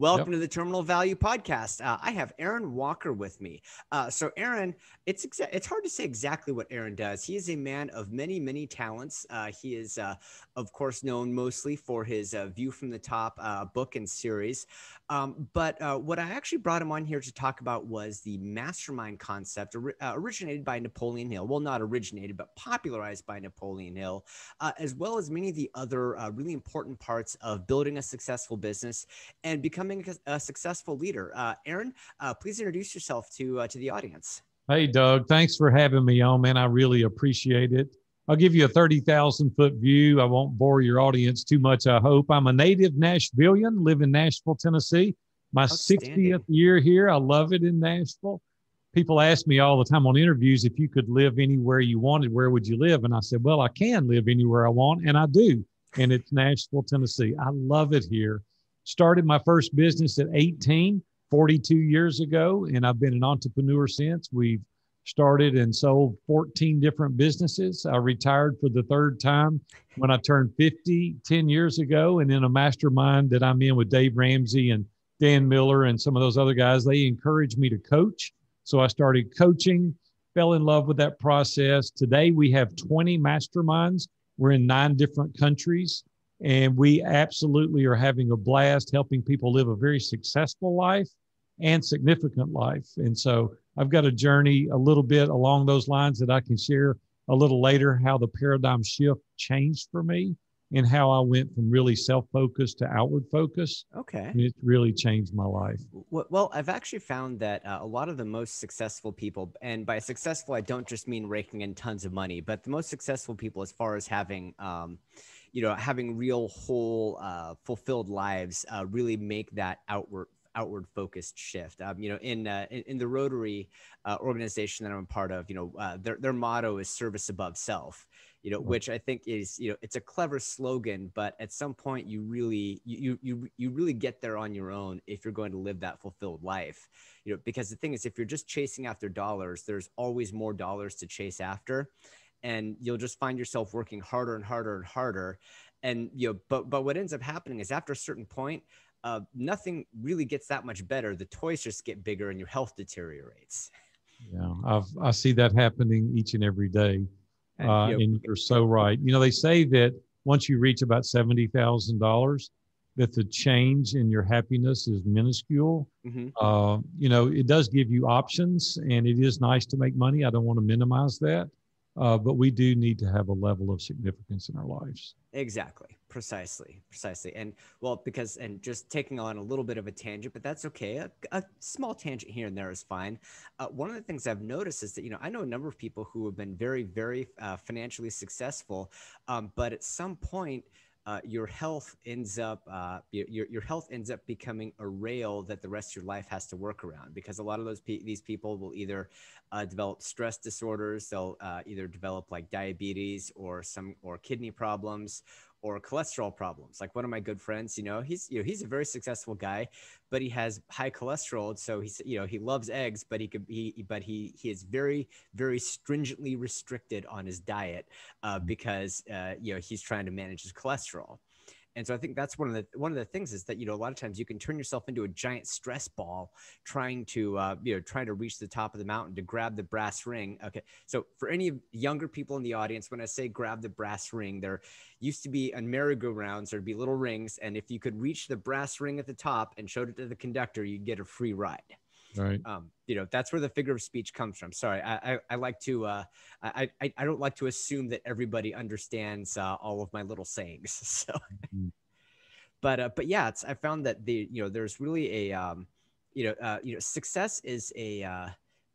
Welcome yep. to the Terminal Value Podcast. Uh, I have Aaron Walker with me. Uh, so, Aaron, it's exa- it's hard to say exactly what Aaron does. He is a man of many, many talents. Uh, he is, uh, of course, known mostly for his uh, View from the Top uh, book and series. Um, but what I actually brought him on here to talk about was the mastermind concept or, originated by Napoleon Hill. Well, not originated, but popularized by Napoleon Hill, as well as many of the other really important parts of building a successful business and becoming becoming a successful leader. Uh, Aaron, uh, please introduce yourself to uh, to the audience. Hey, Doug. Thanks for having me on, man. I really appreciate it. I'll give you a 30,000 foot view. I won't bore your audience too much, I hope. I'm a native Nashvilleian, live in Nashville, Tennessee. My 60th year here. I love it in Nashville. People ask me all the time on interviews if you could live anywhere you wanted, where would you live? And I said, well, I can live anywhere I want, and I do. And it's Nashville, Tennessee. I love it here started my first business at 18, 42 years ago, and I've been an entrepreneur since. We've started and sold 14 different businesses. I retired for the third time when I turned 50 10 years ago. And in a mastermind that I'm in with Dave Ramsey and Dan Miller and some of those other guys, they encouraged me to coach. So I started coaching, fell in love with that process. Today we have 20 masterminds. We're in nine different countries. And we absolutely are having a blast helping people live a very successful life and significant life. And so I've got a journey a little bit along those lines that I can share a little later how the paradigm shift changed for me and how I went from really self focused to outward focus. Okay. And it really changed my life. Well, I've actually found that uh, a lot of the most successful people, and by successful, I don't just mean raking in tons of money, but the most successful people, as far as having, um, you know having real whole uh, fulfilled lives uh, really make that outward outward focused shift um, you know in, uh, in, in the rotary uh, organization that i'm a part of you know uh, their, their motto is service above self you know mm-hmm. which i think is you know it's a clever slogan but at some point you really you you you really get there on your own if you're going to live that fulfilled life you know because the thing is if you're just chasing after dollars there's always more dollars to chase after and you'll just find yourself working harder and harder and harder and you know but but what ends up happening is after a certain point uh, nothing really gets that much better the toys just get bigger and your health deteriorates yeah I've, i see that happening each and every day and, you know, and you're so right you know they say that once you reach about $70000 that the change in your happiness is minuscule. Mm-hmm. Uh, you know, it does give you options, and it is nice to make money. I don't want to minimize that, uh, but we do need to have a level of significance in our lives. Exactly. Precisely. Precisely. And well, because, and just taking on a little bit of a tangent, but that's okay. A, a small tangent here and there is fine. Uh, one of the things I've noticed is that, you know, I know a number of people who have been very, very uh, financially successful, um, but at some point, uh, your health ends up uh, your, your health ends up becoming a rail that the rest of your life has to work around because a lot of those pe- these people will either uh, develop stress disorders they'll uh, either develop like diabetes or some or kidney problems or cholesterol problems. Like one of my good friends, you know, he's you know he's a very successful guy, but he has high cholesterol. So he's you know he loves eggs, but he could he but he he is very very stringently restricted on his diet uh, because uh, you know he's trying to manage his cholesterol. And so I think that's one of the one of the things is that you know a lot of times you can turn yourself into a giant stress ball trying to uh, you know trying to reach the top of the mountain to grab the brass ring. Okay, so for any younger people in the audience, when I say grab the brass ring, there used to be on merry-go-rounds there'd be little rings, and if you could reach the brass ring at the top and showed it to the conductor, you'd get a free ride. Right. Um, you know, that's where the figure of speech comes from. Sorry, I, I, I like to, uh, I, I, don't like to assume that everybody understands uh, all of my little sayings. So, mm-hmm. but, uh, but yeah, it's, I found that the, you know, there's really a, um, you know, uh, you know, success is a, uh,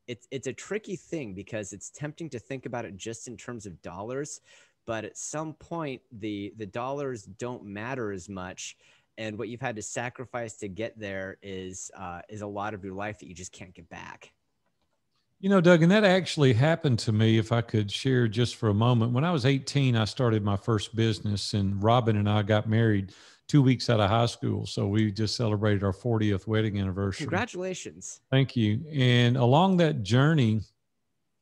it's, it's a tricky thing because it's tempting to think about it just in terms of dollars, but at some point the, the dollars don't matter as much and what you've had to sacrifice to get there is uh, is a lot of your life that you just can't get back. You know, Doug, and that actually happened to me. If I could share just for a moment, when I was 18, I started my first business, and Robin and I got married two weeks out of high school. So we just celebrated our 40th wedding anniversary. Congratulations! Thank you. And along that journey,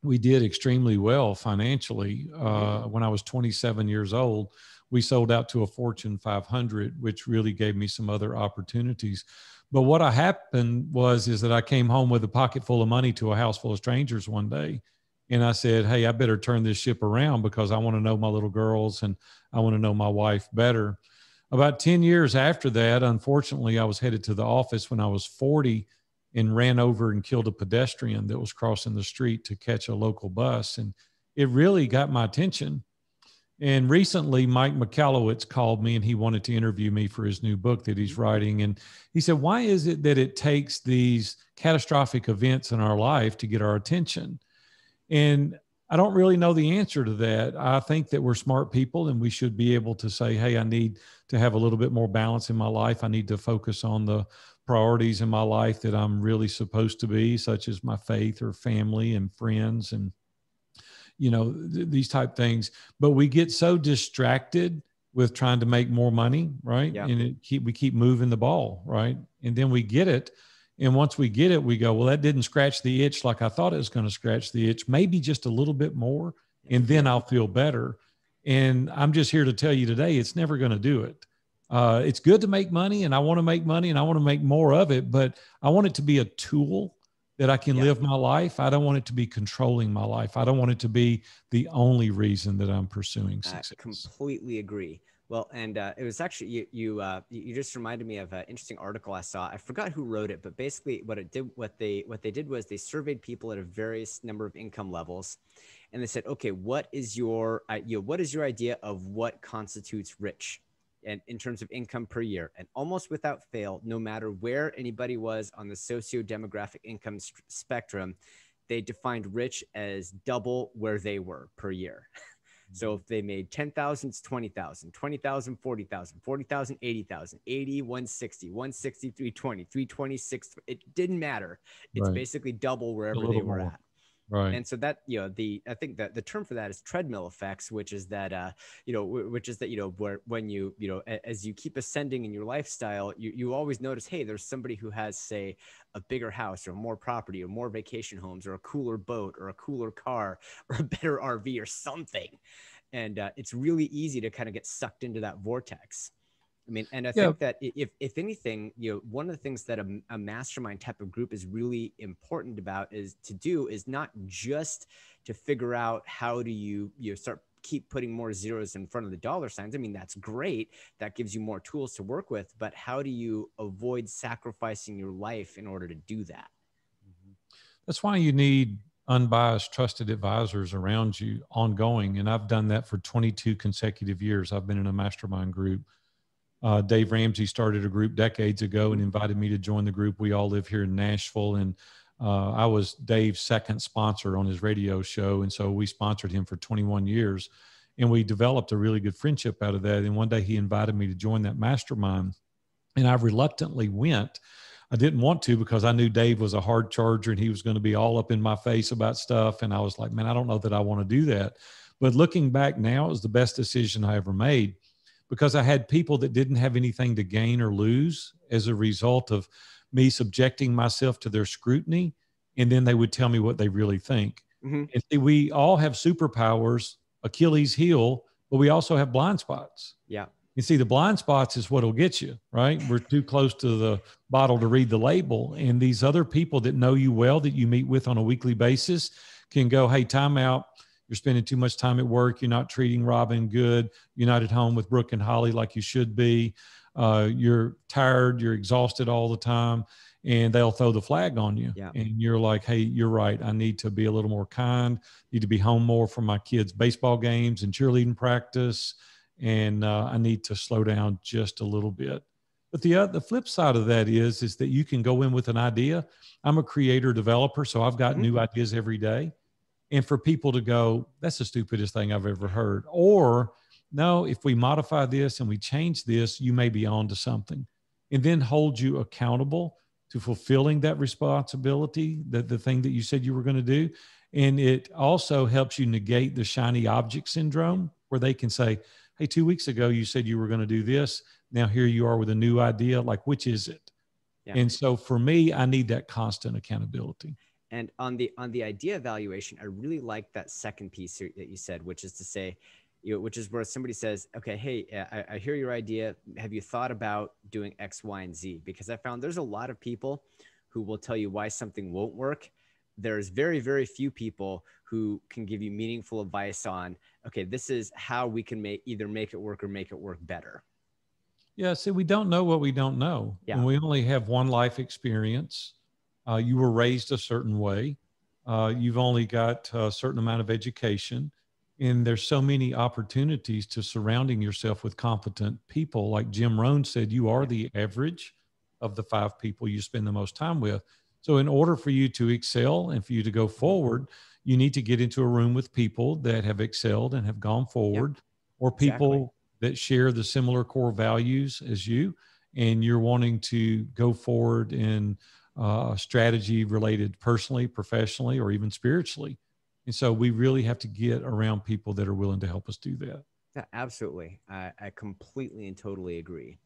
we did extremely well financially. Uh, mm-hmm. when I was 27 years old, we sold out to a Fortune 500, which really gave me some other opportunities. But what I happened was is that I came home with a pocket full of money to a house full of strangers one day, and I said, "Hey, I better turn this ship around because I want to know my little girls and I want to know my wife better." About 10 years after that, unfortunately, I was headed to the office when I was 40 and ran over and killed a pedestrian that was crossing the street to catch a local bus. And it really got my attention. And recently, Mike McCallowitz called me and he wanted to interview me for his new book that he's writing. And he said, Why is it that it takes these catastrophic events in our life to get our attention? And I don't really know the answer to that. I think that we're smart people and we should be able to say, hey, I need to have a little bit more balance in my life. I need to focus on the priorities in my life that I'm really supposed to be, such as my faith or family and friends and you know th- these type things. But we get so distracted with trying to make more money, right? Yeah. And it keep we keep moving the ball, right? And then we get it. And once we get it, we go, well, that didn't scratch the itch like I thought it was going to scratch the itch, maybe just a little bit more, and then I'll feel better. And I'm just here to tell you today, it's never going to do it. Uh, it's good to make money, and I want to make money, and I want to make more of it, but I want it to be a tool that I can yeah. live my life. I don't want it to be controlling my life. I don't want it to be the only reason that I'm pursuing success. I completely agree. Well, and uh, it was actually you. You, uh, you just reminded me of an interesting article I saw. I forgot who wrote it, but basically, what it did, what they what they did was they surveyed people at a various number of income levels, and they said, okay, what is your uh, you know, what is your idea of what constitutes rich? and in terms of income per year. And almost without fail, no matter where anybody was on the socio demographic income st- spectrum, they defined rich as double where they were per year. So mm-hmm. if they made 10,000, it's 20,000, 20,000, 40,000, 40,000, 80,000, 80, 160, 160, 320, 326. It didn't matter. It's right. basically double wherever they were more. at. Right. And so that, you know, the, I think that the term for that is treadmill effects, which is that, uh, you know, which is that, you know, where, when you, you know, as you keep ascending in your lifestyle, you, you always notice, hey, there's somebody who has, say, a bigger house or more property or more vacation homes or a cooler boat or a cooler car or a better RV or something. And uh, it's really easy to kind of get sucked into that vortex. I mean, and I yeah. think that if, if anything, you know, one of the things that a, a, mastermind type of group is really important about is to do is not just to figure out how do you you know, start keep putting more zeros in front of the dollar signs. I mean, that's great. That gives you more tools to work with, but how do you avoid sacrificing your life in order to do that? Mm-hmm. That's why you need unbiased, trusted advisors around you ongoing. And I've done that for 22 consecutive years. I've been in a mastermind group uh, Dave Ramsey started a group decades ago and invited me to join the group. We all live here in Nashville, and uh, I was Dave's second sponsor on his radio show. And so we sponsored him for 21 years. And we developed a really good friendship out of that. And one day he invited me to join that mastermind. And I reluctantly went. I didn't want to because I knew Dave was a hard charger and he was going to be all up in my face about stuff. And I was like, man, I don't know that I want to do that. But looking back now, it was the best decision I ever made because I had people that didn't have anything to gain or lose as a result of me subjecting myself to their scrutiny. And then they would tell me what they really think. Mm-hmm. And see, we all have superpowers, Achilles heel, but we also have blind spots. Yeah. You see, the blind spots is what'll get you, right? We're too close to the bottle to read the label. And these other people that know you well, that you meet with on a weekly basis, can go, hey, time out. You're spending too much time at work. You're not treating Robin good. You're not at home with Brooke and Holly like you should be. Uh, you're tired. You're exhausted all the time. And they'll throw the flag on you. Yeah. And you're like, hey, you're right. I need to be a little more kind, need to be home more for my kids' baseball games and cheerleading practice. And uh, I need to slow down just a little bit. But the uh, the flip side of that is is that you can go in with an idea. I'm a creator developer, so I've got mm-hmm. new ideas every day and for people to go, that's the stupidest thing I've ever heard. Or, no, if we modify this and we change this, you may be on to something. And then hold you accountable to fulfilling that responsibility, that the thing that you said you were going to do. And it also helps you negate the shiny object syndrome, where they can say, Hey, two weeks ago, you said you were going to do this. Now here you are with a new idea. Like, which is it? Yeah. And so for me, I need that constant accountability. And on the on the idea evaluation, I really like that second piece that you said, which is to say, you know, which is where somebody says, okay, hey, I, I hear your idea. Have you thought about doing X, Y, and Z? Because I found there's a lot of people who will tell you why something won't work. There's very, very few people who can give you meaningful advice on, okay, this is how we can make either make it work or make it work better. Yeah, see, we don't know what we don't know. Yeah. And we only have one life experience uh, you were raised a certain way, uh, you've only got a certain amount of education, and there's so many opportunities to surrounding yourself with competent people. Like Jim Rohn said, you are the average of the five people you spend the most time with. So, in order for you to excel and for you to go forward, you need to get into a room with people that have excelled and have gone forward, yep. or people exactly. that share the similar core values as you, and you're wanting to go forward and uh, strategy related personally, professionally, or even spiritually. And so we really have to get around people that are willing to help us do that. Yeah, absolutely. I, I completely and totally agree.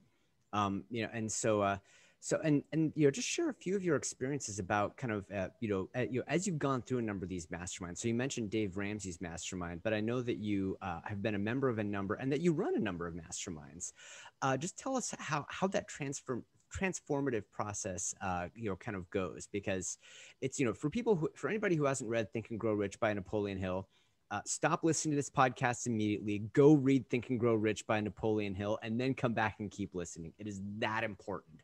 Um, you know, and so, uh, so, and, and, you know, just share a few of your experiences about kind of, uh, you know, uh, you know, as you've gone through a number of these masterminds. So you mentioned Dave Ramsey's mastermind, but I know that you uh, have been a member of a number and that you run a number of masterminds. Uh, just tell us how, how that transform, transformative process uh, you know kind of goes because it's you know for people who for anybody who hasn't read think and grow rich by napoleon hill uh, stop listening to this podcast immediately go read think and grow rich by napoleon hill and then come back and keep listening it is that important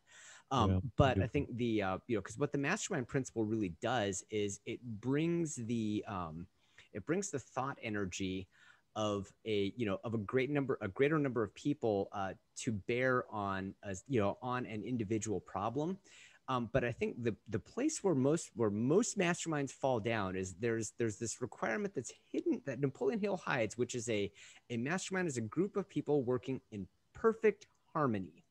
um, yeah, but i think the uh, you know because what the mastermind principle really does is it brings the um, it brings the thought energy of a you know of a great number a greater number of people uh, to bear on a, you know on an individual problem um, but i think the the place where most where most masterminds fall down is there's there's this requirement that's hidden that napoleon hill hides which is a a mastermind is a group of people working in perfect harmony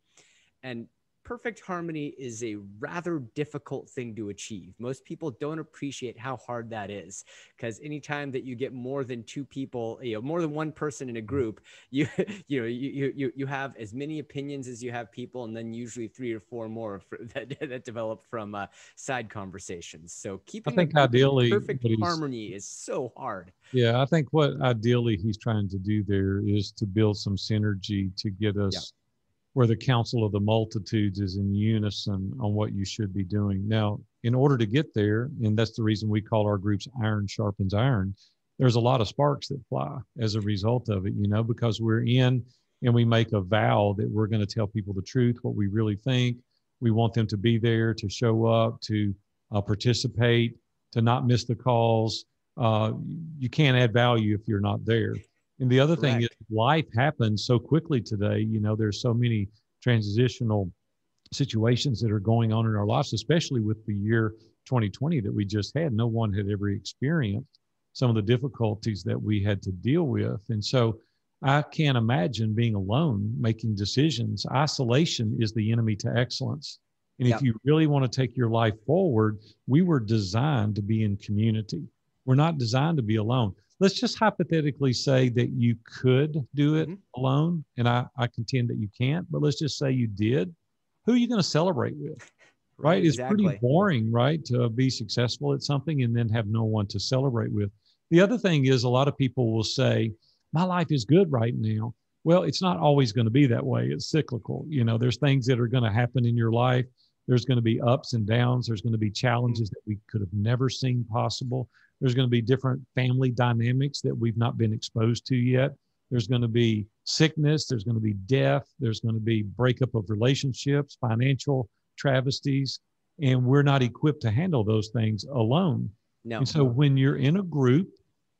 and perfect harmony is a rather difficult thing to achieve. Most people don't appreciate how hard that is because anytime that you get more than two people, you know, more than one person in a mm-hmm. group, you you know you you you have as many opinions as you have people, and then usually three or four more that that develop from uh, side conversations. So keeping I think ideally perfect harmony is so hard. Yeah, I think what ideally he's trying to do there is to build some synergy to get us. Yeah where the council of the multitudes is in unison on what you should be doing. Now, in order to get there, and that's the reason we call our groups iron sharpens iron, there's a lot of sparks that fly as a result of it, you know, because we're in and we make a vow that we're going to tell people the truth, what we really think. We want them to be there, to show up, to uh, participate, to not miss the calls. Uh, you can't add value if you're not there. And the other Correct. thing is, life happens so quickly today. You know, there's so many transitional situations that are going on in our lives, especially with the year 2020 that we just had. No one had ever experienced some of the difficulties that we had to deal with. And so I can't imagine being alone making decisions. Isolation is the enemy to excellence. And yep. if you really want to take your life forward, we were designed to be in community. We're not designed to be alone. Let's just hypothetically say that you could do it mm-hmm. alone, and I, I contend that you can't, but let's just say you did. Who are you going to celebrate with? right? It's pretty boring, right, to be successful at something and then have no one to celebrate with. The other thing is, a lot of people will say, My life is good right now. Well, it's not always going to be that way. It's cyclical. You know, there's things that are going to happen in your life. There's going to be ups and downs. There's going to be challenges mm-hmm. that we could have never seen possible. There's going to be different family dynamics that we've not been exposed to yet. There's going to be sickness. There's going to be death. There's going to be breakup of relationships, financial travesties. And we're not equipped to handle those things alone. No. And so when you're in a group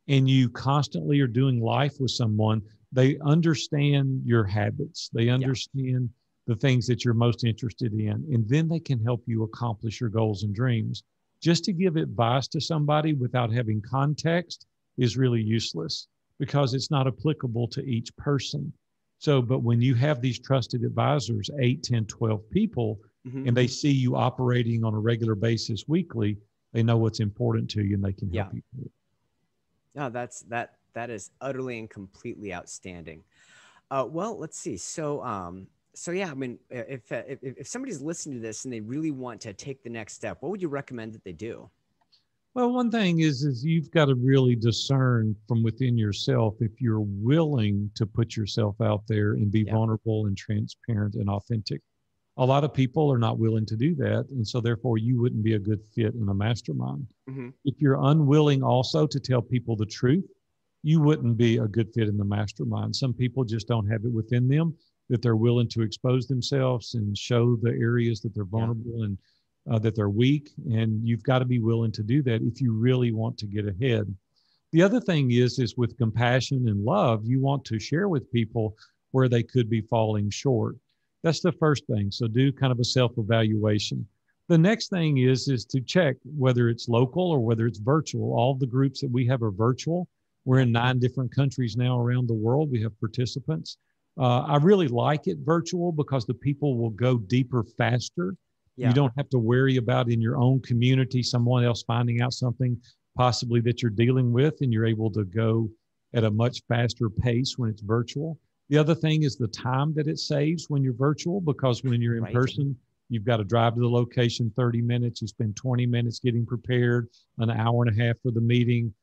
and you constantly are doing life with someone, they understand your habits, they understand yeah. the things that you're most interested in, and then they can help you accomplish your goals and dreams just to give advice to somebody without having context is really useless because it's not applicable to each person. So, but when you have these trusted advisors, 8, 10, 12 people, mm-hmm. and they see you operating on a regular basis weekly, they know what's important to you and they can help yeah. you. No, that's that that is utterly and completely outstanding. Uh, well, let's see. So um, so yeah, I mean, uh, if, if, if somebody's listening to this and they really want to take the next step, what would you recommend that they do? Well, one thing is is you've got to really discern from within yourself if you're willing to put yourself out there and be yeah. vulnerable and transparent and authentic. A lot of people are not willing to do that, and so therefore you wouldn't be a good fit in a mastermind. Mm-hmm. If you're unwilling also to tell people the truth, you wouldn't be a good fit in the mastermind. Some people just don't have it within them that they're willing to expose themselves and show the areas that they're vulnerable yeah. and uh, that they're weak. And you've got to be willing to do that if you really want to get ahead. The other thing is, is with compassion and love, you want to share with people where they could be falling short. That's the first thing. So do kind of a self-evaluation. The next thing is, is to check whether it's local or whether it's virtual. All the groups that we have are virtual. We're in nine different countries now around the world. We have participants. Uh, I really like it virtual because the people will go deeper faster. Yeah. You don't have to worry about in your own community someone else finding out something possibly that you're dealing with, and you're able to go at a much faster pace when it's virtual. The other thing is the time that it saves when you're virtual because when you're in right. person, you've got to drive to the location 30 minutes, you spend 20 minutes getting prepared, an hour and a half for the meeting,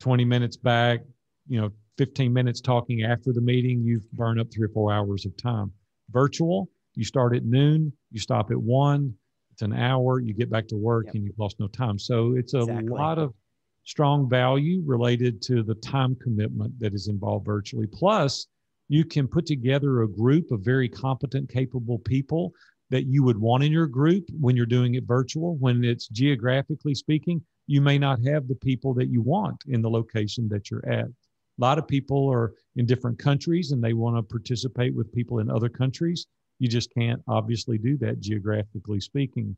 20 minutes back, you know, 15 minutes talking after the meeting, you've burned up three or four hours of time. Virtual, you start at noon, you stop at one, it's an hour, you get back to work yep. and you've lost no time. So it's a exactly. lot of strong value related to the time commitment that is involved virtually. Plus, you can put together a group of very competent, capable people that you would want in your group when you're doing it virtual. When it's geographically speaking, you may not have the people that you want in the location that you're at a lot of people are in different countries and they want to participate with people in other countries. You just can't obviously do that geographically speaking.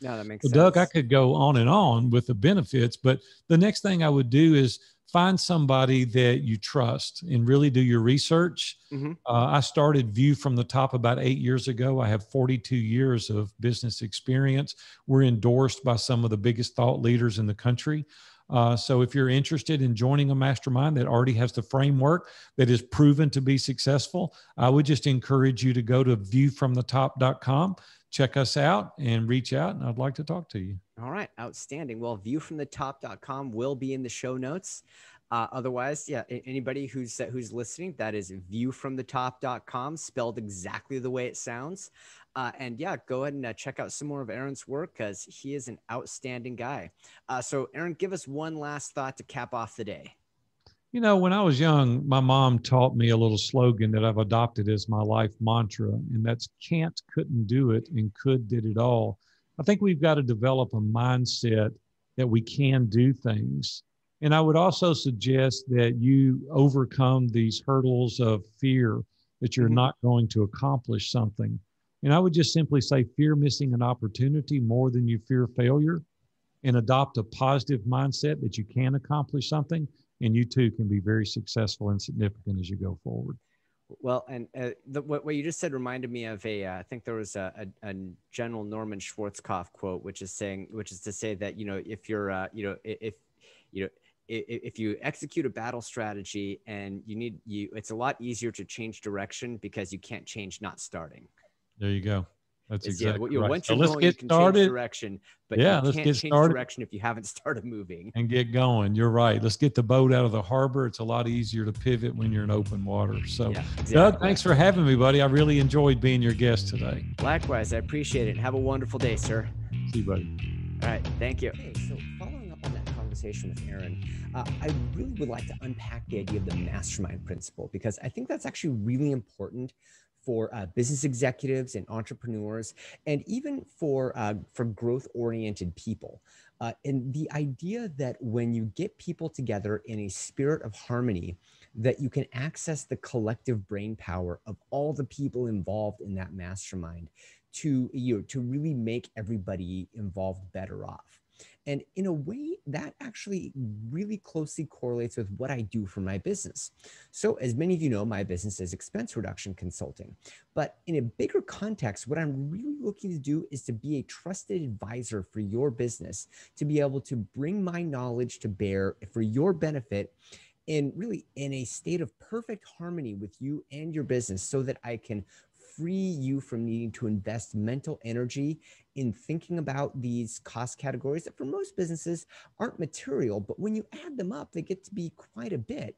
No, that makes so, sense. Doug, I could go on and on with the benefits, but the next thing I would do is find somebody that you trust and really do your research. Mm-hmm. Uh, I started View from the Top about eight years ago. I have 42 years of business experience. We're endorsed by some of the biggest thought leaders in the country. Uh, so if you're interested in joining a mastermind that already has the framework that is proven to be successful, I would just encourage you to go to viewfromthetop.com, check us out, and reach out. And I'd like to talk to you. All right, outstanding. Well, viewfromthetop.com will be in the show notes. Uh, otherwise, yeah, anybody who's who's listening, that is viewfromthetop.com, spelled exactly the way it sounds. Uh, and yeah, go ahead and uh, check out some more of Aaron's work because he is an outstanding guy. Uh, so, Aaron, give us one last thought to cap off the day. You know, when I was young, my mom taught me a little slogan that I've adopted as my life mantra, and that's can't, couldn't do it, and could, did it all. I think we've got to develop a mindset that we can do things and I would also suggest that you overcome these hurdles of fear that you're mm-hmm. not going to accomplish something. And I would just simply say fear missing an opportunity more than you fear failure and adopt a positive mindset that you can accomplish something and you too can be very successful and significant as you go forward. Well, and uh, the, what, what, you just said reminded me of a. Uh, I think there was a, a, a, General Norman Schwarzkopf quote, which is saying, which is to say that you know, if you're, uh, you know, if you know, if you execute a battle strategy and you need you it's a lot easier to change direction because you can't change not starting there you go that's it's, exactly yeah, right. Once you're let's going, get you started. Direction, but yeah, let's get started. Direction if you haven't started moving and get going. You're right. Let's get the boat out of the harbor. It's a lot easier to pivot when you're in open water. So, yeah, exactly. Doug, thanks for having me, buddy. I really enjoyed being your guest today. Likewise, I appreciate it. Have a wonderful day, sir. See you, buddy. All right, thank you conversation with Aaron, uh, I really would like to unpack the idea of the mastermind principle because I think that's actually really important for uh, business executives and entrepreneurs, and even for uh, for growth oriented people. Uh, and the idea that when you get people together in a spirit of harmony, that you can access the collective brain power of all the people involved in that mastermind to you know, to really make everybody involved better off. And in a way, that actually really closely correlates with what I do for my business. So, as many of you know, my business is expense reduction consulting. But in a bigger context, what I'm really looking to do is to be a trusted advisor for your business, to be able to bring my knowledge to bear for your benefit. And really, in a state of perfect harmony with you and your business, so that I can free you from needing to invest mental energy in thinking about these cost categories that for most businesses aren't material, but when you add them up, they get to be quite a bit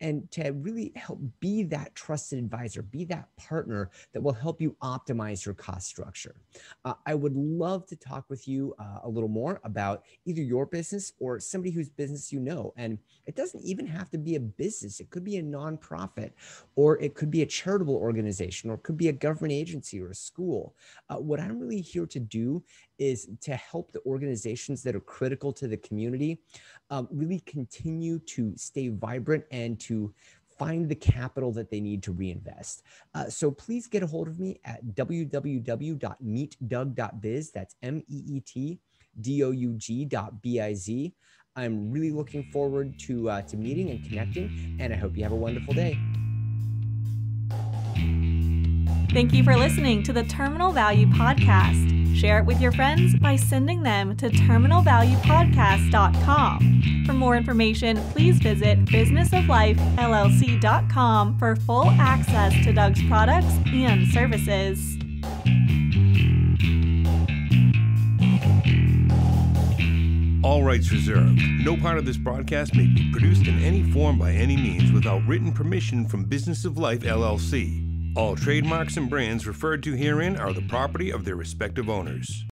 and to really help be that trusted advisor, be that partner that will help you optimize your cost structure. Uh, I would love to talk with you uh, a little more about either your business or somebody whose business you know. And it doesn't even have to be a business, it could be a nonprofit, or it could be a charitable organization, or it could be a government agency or a school. Uh, what I'm really here to do is to help the organizations that are critical to the community um, really continue to stay vibrant and to find the capital that they need to reinvest. Uh, so please get a hold of me at www.meetdoug.biz. That's M E E T D O U G dot B I Z. I'm really looking forward to, uh, to meeting and connecting, and I hope you have a wonderful day. Thank you for listening to the Terminal Value Podcast. Share it with your friends by sending them to terminalvaluepodcast.com. For more information, please visit businessoflifellc.com for full access to Doug's products and services. All rights reserved. No part of this broadcast may be produced in any form by any means without written permission from Business of Life LLC. All trademarks and brands referred to herein are the property of their respective owners.